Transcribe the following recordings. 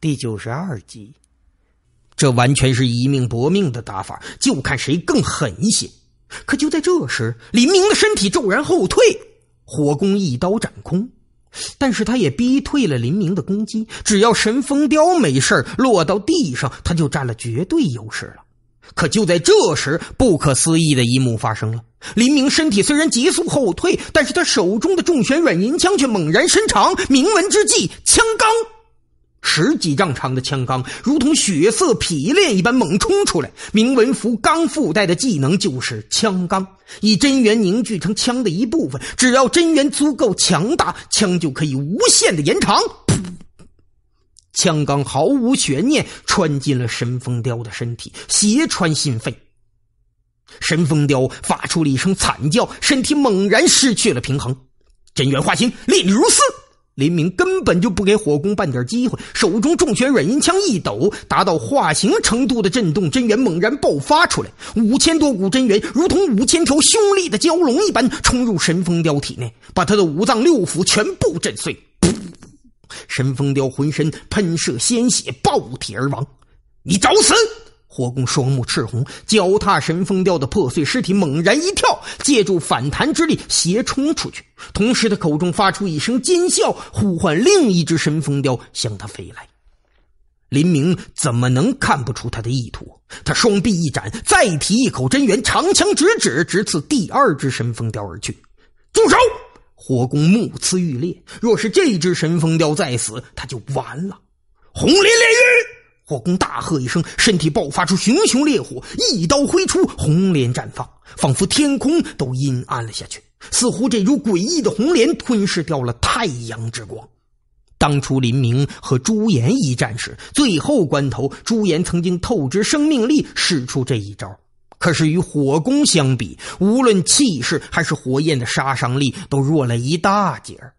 第九十二集，这完全是一命搏命的打法，就看谁更狠一些。可就在这时，林明的身体骤然后退，火攻一刀斩空，但是他也逼退了林明的攻击。只要神风雕没事落到地上，他就占了绝对优势了。可就在这时，不可思议的一幕发生了：林明身体虽然急速后退，但是他手中的重玄软银枪却猛然伸长，铭文之际，枪刚。十几丈长的枪钢，如同血色匹练一般猛冲出来。铭文符刚附带的技能就是枪钢，以真元凝聚成枪的一部分。只要真元足够强大，枪就可以无限的延长。噗！枪刚毫无悬念穿进了神风雕的身体，斜穿心肺。神风雕发出了一声惨叫，身体猛然失去了平衡。真元化形，力如丝。林明根本就不给火攻半点机会，手中重拳软银枪一抖，达到化形程度的震动真元猛然爆发出来，五千多股真元如同五千条凶厉的蛟龙一般冲入神风雕体内，把他的五脏六腑全部震碎。神风雕浑身喷射鲜血，爆体而亡。你找死！火公双目赤红，脚踏神风雕的破碎尸体猛然一跳，借助反弹之力斜冲出去。同时，他口中发出一声尖笑，呼唤另一只神风雕向他飞来。林明怎么能看不出他的意图？他双臂一展，再提一口真元，长枪直指，直刺第二只神风雕而去。住手！火公目眦欲裂，若是这只神风雕再死，他就完了。红莲炼狱。火攻大喝一声，身体爆发出熊熊烈火，一刀挥出，红莲绽放，仿佛天空都阴暗了下去，似乎这株诡异的红莲吞噬掉了太阳之光。当初林明和朱颜一战时，最后关头，朱颜曾经透支生命力使出这一招，可是与火攻相比，无论气势还是火焰的杀伤力都弱了一大截儿。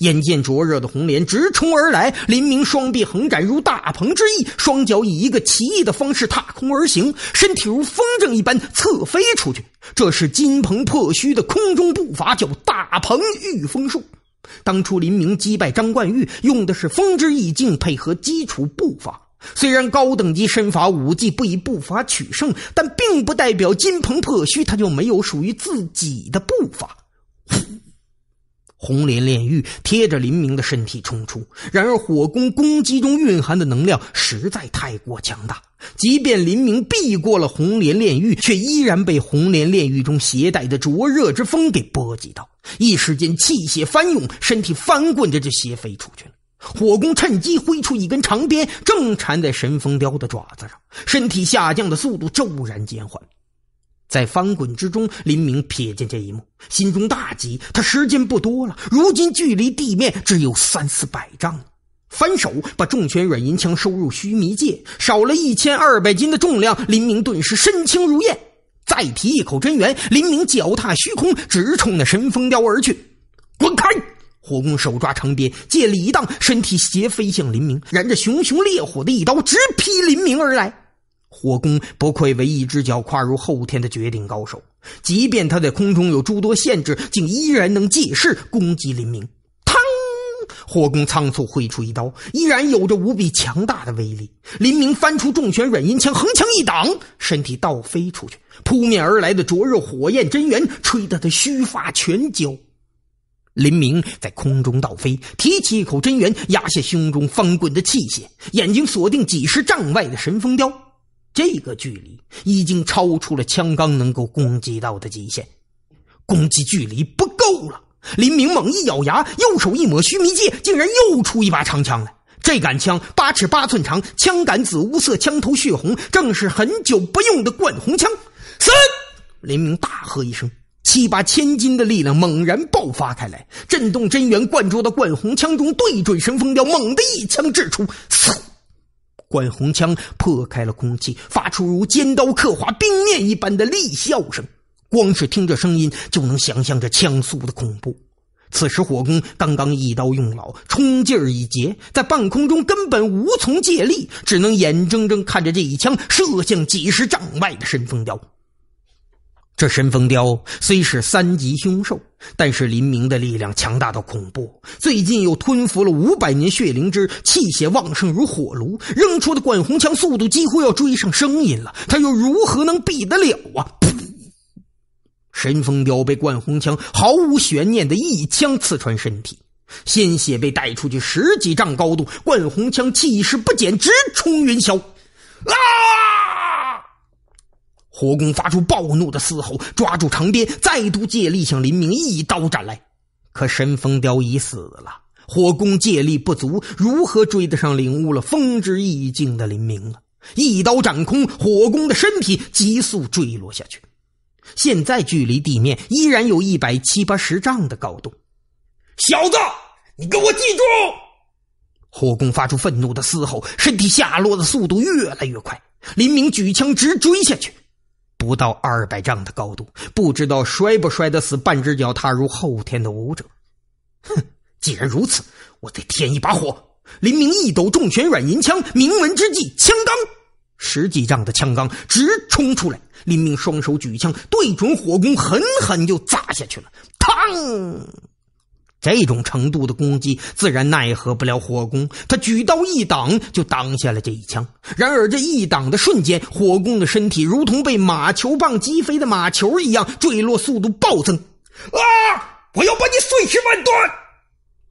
眼见灼热的红莲直冲而来，林明双臂横展如大鹏之翼，双脚以一个奇异的方式踏空而行，身体如风筝一般侧飞出去。这是金鹏破虚的空中步伐，叫大鹏御风术。当初林明击败张冠玉，用的是风之意境配合基础步伐。虽然高等级身法武技不以步伐取胜，但并不代表金鹏破虚他就没有属于自己的步伐。红莲炼狱贴着林明的身体冲出，然而火攻攻击中蕴含的能量实在太过强大，即便林明避过了红莲炼狱，却依然被红莲炼狱中携带的灼热之风给波及到，一时间气血翻涌，身体翻滚着就斜飞出去了。火攻趁机挥出一根长鞭，正缠在神风雕的爪子上，身体下降的速度骤然减缓。在翻滚之中，林明瞥见这一幕，心中大急。他时间不多了，如今距离地面只有三四百丈。翻手把重拳软银枪收入须弥界，少了一千二百斤的重量，林明顿时身轻如燕。再提一口真元，林明脚踏虚空，直冲那神风雕而去。滚开！火攻手抓长鞭，借力一荡，身体斜飞向林明，燃着熊熊烈火的一刀直劈林明而来。火攻不愧为一只脚跨入后天的绝顶高手，即便他在空中有诸多限制，竟依然能借势攻击林明。嘡！火攻仓促挥出一刀，依然有着无比强大的威力。林明翻出重拳软银枪，横枪一挡，身体倒飞出去，扑面而来的灼热火焰真元吹得他须发全焦。林明在空中倒飞，提起一口真元，压下胸中翻滚的气血，眼睛锁定几十丈外的神风雕。这个距离已经超出了枪刚能够攻击到的极限，攻击距离不够了。林明猛一咬牙，右手一抹须弥戒，竟然又出一把长枪来。这杆枪八尺八寸长，枪杆紫乌色，枪头血红，正是很久不用的贯红枪。三！林明大喝一声，七八千斤的力量猛然爆发开来，震动真元灌注到贯红枪中，对准神风雕猛地一枪掷出。管红枪破开了空气，发出如尖刀刻划冰面一般的厉啸声。光是听着声音，就能想象这枪速的恐怖。此时火攻刚刚一刀用老，冲劲儿已竭，在半空中根本无从借力，只能眼睁睁看着这一枪射向几十丈外的神风雕。这神风雕虽是三级凶兽，但是林明的力量强大到恐怖。最近又吞服了五百年血灵芝，气血旺盛如火炉。扔出的贯红枪速度几乎要追上声音了，他又如何能比得了啊？神风雕被贯红枪毫无悬念的一枪刺穿身体，鲜血被带出去十几丈高度，贯红枪气势不减，直冲云霄。啊！火攻发出暴怒的嘶吼，抓住长鞭，再度借力向林明一刀斩来。可神风雕已死了，火攻借力不足，如何追得上领悟了风之意境的林明啊？一刀斩空，火攻的身体急速坠落下去。现在距离地面依然有一百七八十丈的高度。小子，你给我记住！火攻发出愤怒的嘶吼，身体下落的速度越来越快。林明举枪直追下去。不到二百丈的高度，不知道摔不摔得死。半只脚踏入后天的武者，哼！既然如此，我再添一把火。林明一抖重拳软银枪，鸣文之际，枪刚十几丈的枪刚直冲出来。林明双手举枪，对准火攻，狠狠就砸下去了。嘡！这种程度的攻击，自然奈何不了火攻。他举刀一挡，就挡下了这一枪。然而，这一挡的瞬间，火攻的身体如同被马球棒击飞的马球一样，坠落速度暴增。啊！我要把你碎尸万段！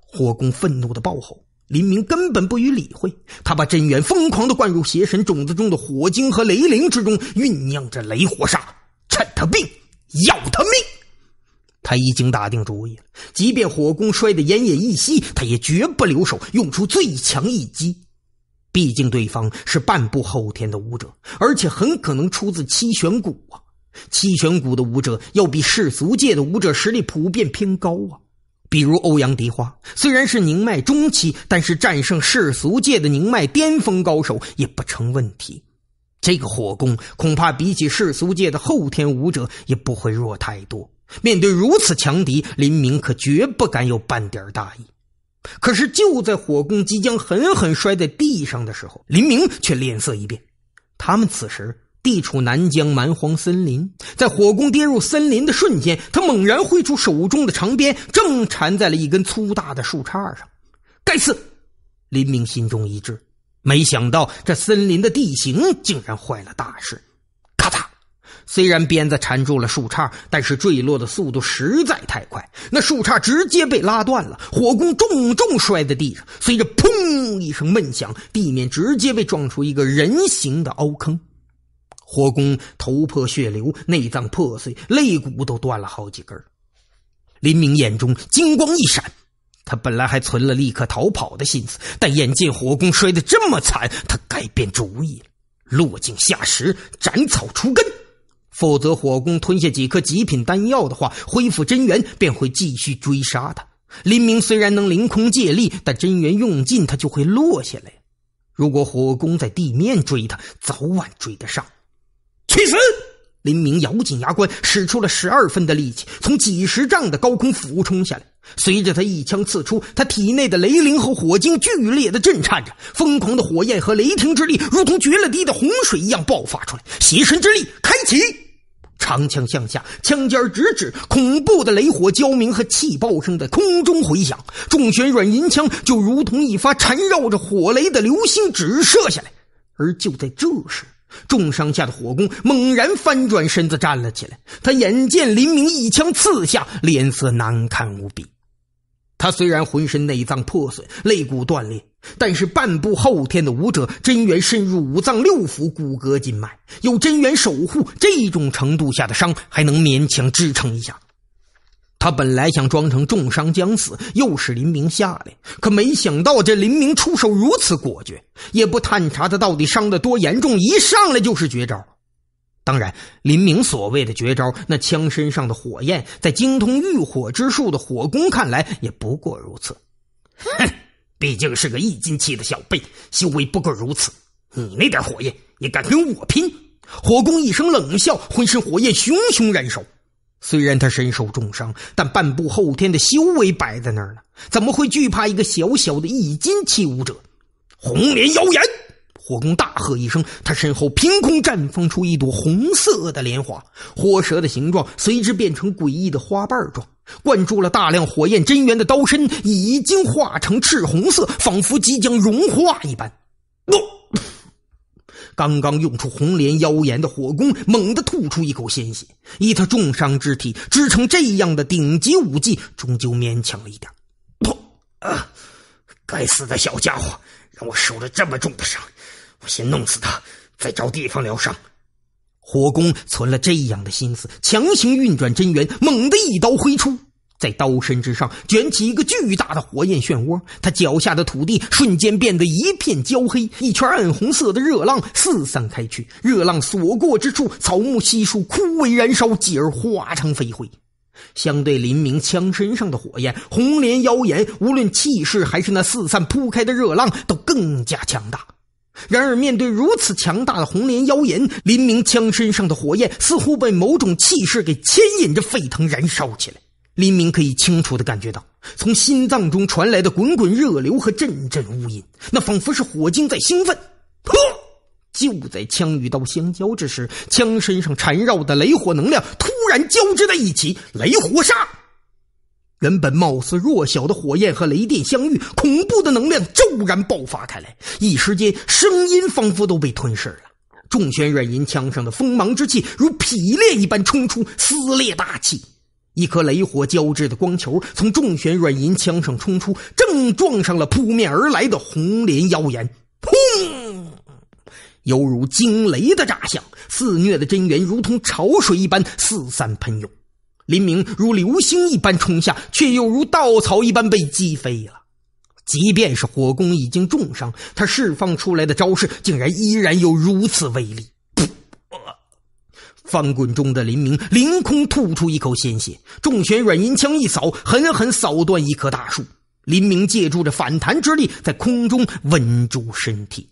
火攻愤怒的暴吼。林明根本不予理会，他把真元疯狂的灌入邪神种子中的火精和雷灵之中，酝酿着雷火煞，趁他病，要他命。他已经打定主意了，即便火攻摔得奄奄一息，他也绝不留手，用出最强一击。毕竟对方是半步后天的武者，而且很可能出自七玄谷啊。七玄谷的武者要比世俗界的武者实力普遍偏高啊。比如欧阳迪花，虽然是宁脉中期，但是战胜世俗界的宁脉巅峰高手也不成问题。这个火攻恐怕比起世俗界的后天武者也不会弱太多。面对如此强敌，林明可绝不敢有半点大意。可是就在火攻即将狠狠摔在地上的时候，林明却脸色一变。他们此时地处南疆蛮荒森林，在火攻跌入森林的瞬间，他猛然挥出手中的长鞭，正缠在了一根粗大的树杈上。该死！林明心中一滞，没想到这森林的地形竟然坏了大事。虽然鞭子缠住了树杈，但是坠落的速度实在太快，那树杈直接被拉断了。火攻重重摔在地上，随着“砰”一声闷响，地面直接被撞出一个人形的凹坑。火攻头破血流，内脏破碎，肋骨都断了好几根。林明眼中金光一闪，他本来还存了立刻逃跑的心思，但眼见火攻摔得这么惨，他改变主意了，落井下石，斩草除根。否则，火攻吞下几颗极品丹药的话，恢复真元便会继续追杀他。林明虽然能凌空借力，但真元用尽，他就会落下来。如果火攻在地面追他，早晚追得上。去死！林明咬紧牙关，使出了十二分的力气，从几十丈的高空俯冲下来。随着他一枪刺出，他体内的雷灵和火精剧烈的震颤着，疯狂的火焰和雷霆之力如同决了堤的洪水一样爆发出来。邪神之力开启。长枪向下，枪尖直指，恐怖的雷火交鸣和气爆声在空中回响。重旋软银枪就如同一发缠绕着火雷的流星直射下来。而就在这时，重伤下的火攻猛然翻转身子站了起来。他眼见林明一枪刺下，脸色难看无比。他虽然浑身内脏破损、肋骨断裂，但是半步后天的武者真元深入五脏六腑、骨骼筋脉，有真元守护，这种程度下的伤还能勉强支撑一下。他本来想装成重伤将死，诱使林明下来，可没想到这林明出手如此果决，也不探查他到底伤得多严重，一上来就是绝招。当然，林明所谓的绝招，那枪身上的火焰，在精通御火之术的火攻看来，也不过如此。哼，毕竟是个一斤期的小辈，修为不过如此，你那点火焰也敢跟我拼？火攻一声冷笑，浑身火焰熊熊燃烧。虽然他身受重伤，但半步后天的修为摆在那儿呢，怎么会惧怕一个小小的一斤期武者？红莲妖炎。火攻大喝一声，他身后凭空绽放出一朵红色的莲花，火蛇的形状随之变成诡异的花瓣状。灌注了大量火焰真元的刀身已经化成赤红色，仿佛即将融化一般。不，刚刚用出红莲妖炎的火攻，猛地吐出一口鲜血。以他重伤之体支撑这样的顶级武技，终究勉强了一点。不，啊！该死的小家伙，让我受了这么重的伤！我先弄死他，再找地方疗伤。火攻存了这样的心思，强行运转真元，猛地一刀挥出，在刀身之上卷起一个巨大的火焰漩涡。他脚下的土地瞬间变得一片焦黑，一圈暗红色的热浪四散开去，热浪所过之处，草木悉数枯萎燃烧，继而化成飞灰。相对林明枪身上的火焰，红莲妖炎无论气势还是那四散铺开的热浪，都更加强大。然而，面对如此强大的红莲妖炎，林明枪身上的火焰似乎被某种气势给牵引着沸腾燃烧起来。林明可以清楚的感觉到，从心脏中传来的滚滚热流和阵阵呜音，那仿佛是火精在兴奋。吼！就在枪与刀相交之时，枪身上缠绕的雷火能量突然交织在一起，雷火杀！原本貌似弱小的火焰和雷电相遇，恐怖的能量骤然爆发开来，一时间声音仿佛都被吞噬了。重玄软银枪上的锋芒之气如劈裂一般冲出，撕裂大气。一颗雷火交织的光球从重玄软银枪上冲出，正撞上了扑面而来的红莲妖炎。轰！犹如惊雷的炸响，肆虐的真元如同潮水一般四散喷涌。林明如流星一般冲下，却又如稻草一般被击飞了。即便是火攻已经重伤，他释放出来的招式竟然依然有如此威力。翻滚中的林明凌空吐出一口鲜血，重拳软银枪一扫，狠狠扫断一棵大树。林明借助着反弹之力，在空中稳住身体，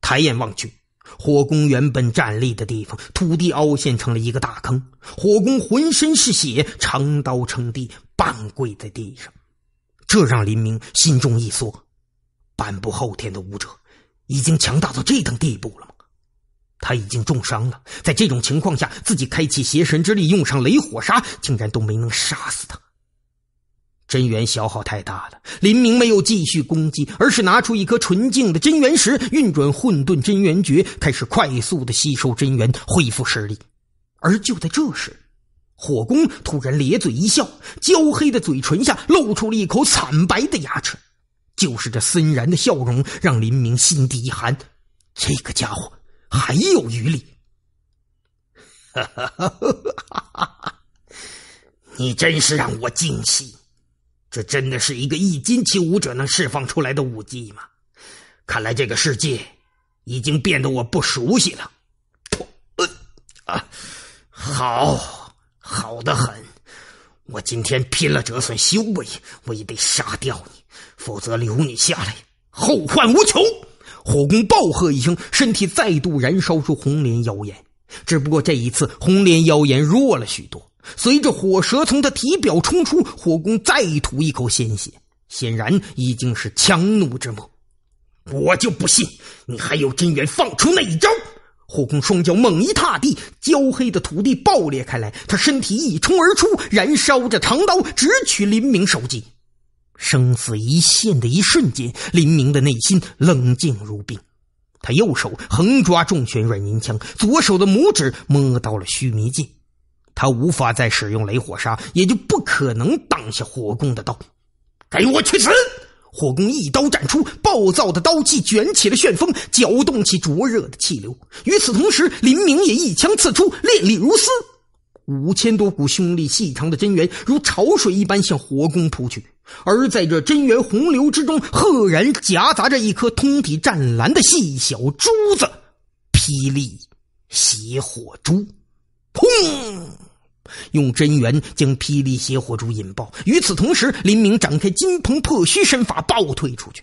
抬眼望去。火攻原本站立的地方，土地凹陷成了一个大坑。火攻浑身是血，长刀撑地，半跪在地上，这让林明心中一缩。半步后天的武者，已经强大到这等地步了吗？他已经重伤了，在这种情况下，自己开启邪神之力，用上雷火杀，竟然都没能杀死他。真元消耗太大了，林明没有继续攻击，而是拿出一颗纯净的真元石，运转混沌真元诀，开始快速的吸收真元，恢复实力。而就在这时，火攻突然咧嘴一笑，焦黑的嘴唇下露出了一口惨白的牙齿。就是这森然的笑容，让林明心底一寒。这个家伙还有余力。哈哈哈哈哈！你真是让我惊喜。这真的是一个一金期武者能释放出来的武技吗？看来这个世界已经变得我不熟悉了。啊，好，好的很！我今天拼了折损修为，我也得杀掉你，否则留你下来，后患无穷！火攻暴喝一声，身体再度燃烧出红莲妖炎，只不过这一次红莲妖炎弱了许多。随着火舌从他体表冲出，火攻再吐一口鲜血，显然已经是强弩之末。我就不信你还有真元放出那一招！火攻双脚猛一踏地，焦黑的土地爆裂开来，他身体一冲而出，燃烧着长刀直取林明首级。生死一线的一瞬间，林明的内心冷静如冰，他右手横抓重拳软银枪，左手的拇指摸到了须弥剑。他无法再使用雷火杀，也就不可能挡下火攻的刀。给我去死！火攻一刀斩出，暴躁的刀气卷起了旋风，搅动起灼热的气流。与此同时，林明也一枪刺出，烈力如丝。五千多股凶力细长的真元如潮水一般向火攻扑去，而在这真元洪流之中，赫然夹杂着一颗通体湛蓝的细小珠子——霹雳邪火珠。轰！用真元将霹雳邪火珠引爆。与此同时，林明展开金鹏破虚身法，暴退出去。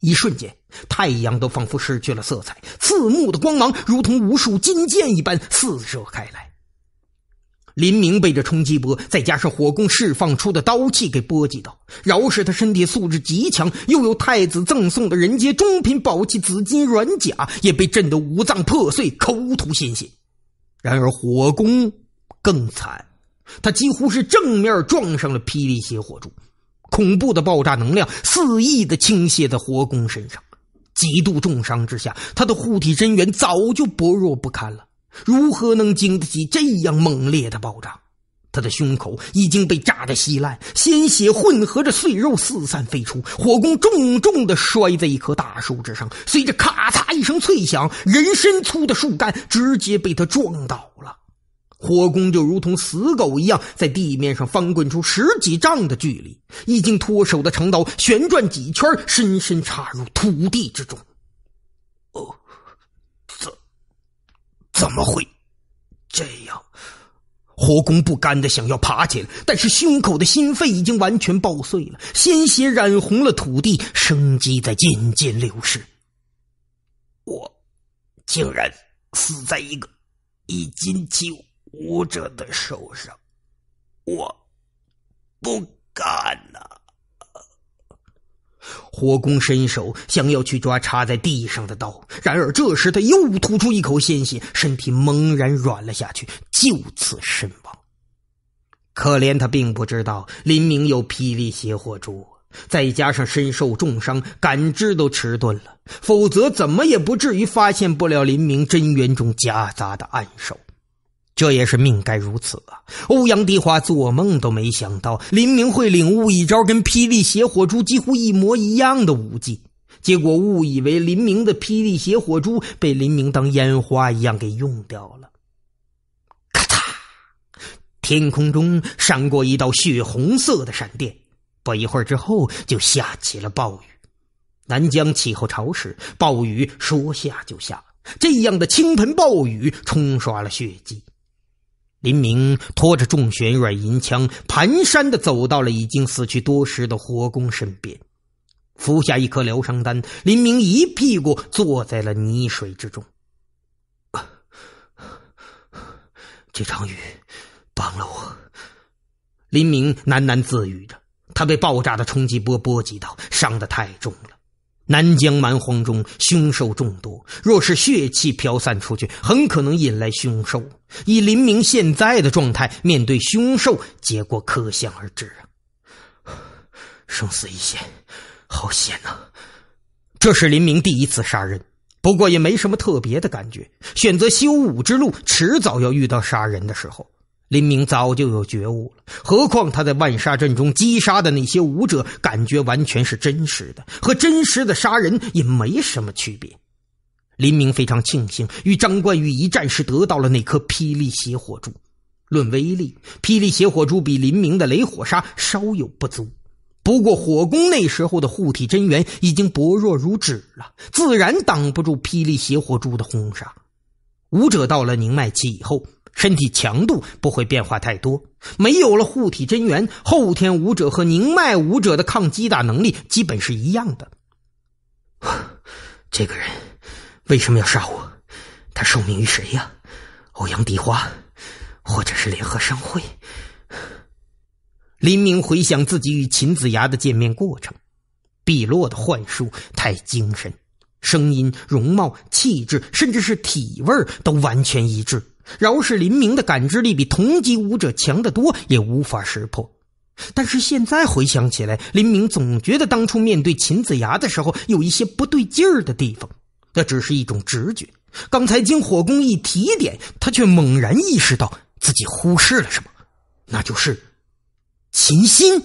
一瞬间，太阳都仿佛失去了色彩，刺目的光芒如同无数金剑一般四射开来。林明被这冲击波，再加上火攻释放出的刀气给波及到，饶是他身体素质极强，又有太子赠送的人杰中品宝器紫金软甲，也被震得五脏破碎，口吐鲜血。然而火攻更惨，他几乎是正面撞上了霹雳邪火柱，恐怖的爆炸能量肆意的倾泻在火攻身上，极度重伤之下，他的护体真元早就薄弱不堪了，如何能经得起这样猛烈的爆炸？他的胸口已经被炸得稀烂，鲜血混合着碎肉四散飞出，火攻重重的摔在一棵大树之上，随着咔。一声脆响，人身粗的树干直接被他撞倒了。火攻就如同死狗一样，在地面上翻滚出十几丈的距离。已经脱手的长刀旋转几圈，深深插入土地之中。哦，怎怎么会这样？火攻不甘的想要爬起来，但是胸口的心肺已经完全爆碎了，鲜血染红了土地，生机在渐渐流失。竟然死在一个一金气武者的手上，我不敢呐！火攻伸手想要去抓插在地上的刀，然而这时他又吐出一口鲜血，身体猛然软了下去，就此身亡。可怜他并不知道林明有霹雳邪火珠。再加上身受重伤，感知都迟钝了，否则怎么也不至于发现不了林明真元中夹杂的暗手。这也是命该如此啊！欧阳迪华做梦都没想到林明会领悟一招跟霹雳邪火珠几乎一模一样的武技，结果误以为林明的霹雳邪火珠被林明当烟花一样给用掉了。咔嚓！天空中闪过一道血红色的闪电。不一会儿之后，就下起了暴雨。南疆气候潮湿，暴雨说下就下。这样的倾盆暴雨冲刷了血迹。林明拖着重玄软银枪，蹒跚的走到了已经死去多时的活工身边，服下一颗疗伤丹。林明一屁股坐在了泥水之中。这场雨帮了我。林明喃喃自语着。他被爆炸的冲击波波及到，伤的太重了。南疆蛮荒中凶兽众多，若是血气飘散出去，很可能引来凶兽。以林明现在的状态面对凶兽，结果可想而知啊！生死一线，好险啊！这是林明第一次杀人，不过也没什么特别的感觉。选择修武之路，迟早要遇到杀人的时候。林明早就有觉悟了，何况他在万杀阵中击杀的那些武者，感觉完全是真实的，和真实的杀人也没什么区别。林明非常庆幸，与张冠玉一战时得到了那颗霹雳邪火珠。论威力，霹雳邪火珠比林明的雷火沙稍有不足，不过火攻那时候的护体真元已经薄弱如纸了，自然挡不住霹雳邪火珠的轰杀。武者到了凝脉期以后。身体强度不会变化太多，没有了护体真元，后天武者和宁脉武者的抗击打能力基本是一样的。这个人为什么要杀我？他受命于谁呀？欧阳迪花，或者是联合商会？林明回想自己与秦子牙的见面过程，碧落的幻术太精神，声音、容貌、气质，甚至是体味都完全一致。饶是林明的感知力比同级武者强得多，也无法识破。但是现在回想起来，林明总觉得当初面对秦子牙的时候有一些不对劲儿的地方。那只是一种直觉。刚才经火攻一提点，他却猛然意识到自己忽视了什么，那就是秦心。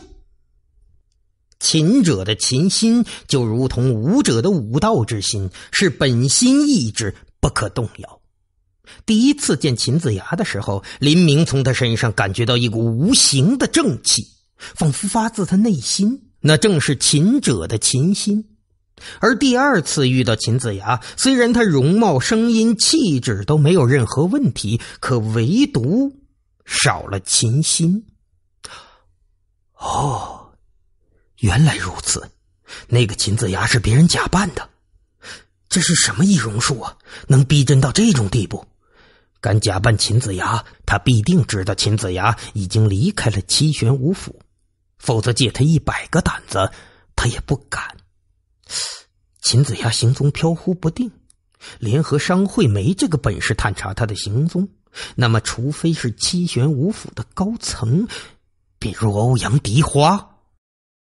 秦者的秦心就如同武者的武道之心，是本心意志，不可动摇。第一次见秦子牙的时候，林明从他身上感觉到一股无形的正气，仿佛发自他内心，那正是秦者的琴心。而第二次遇到秦子牙，虽然他容貌、声音、气质都没有任何问题，可唯独少了琴心。哦，原来如此，那个秦子牙是别人假扮的，这是什么易容术啊？能逼真到这种地步！敢假扮秦子牙，他必定知道秦子牙已经离开了七玄五府，否则借他一百个胆子，他也不敢。秦子牙行踪飘忽不定，联合商会没这个本事探查他的行踪，那么除非是七玄五府的高层，比如欧阳迪花。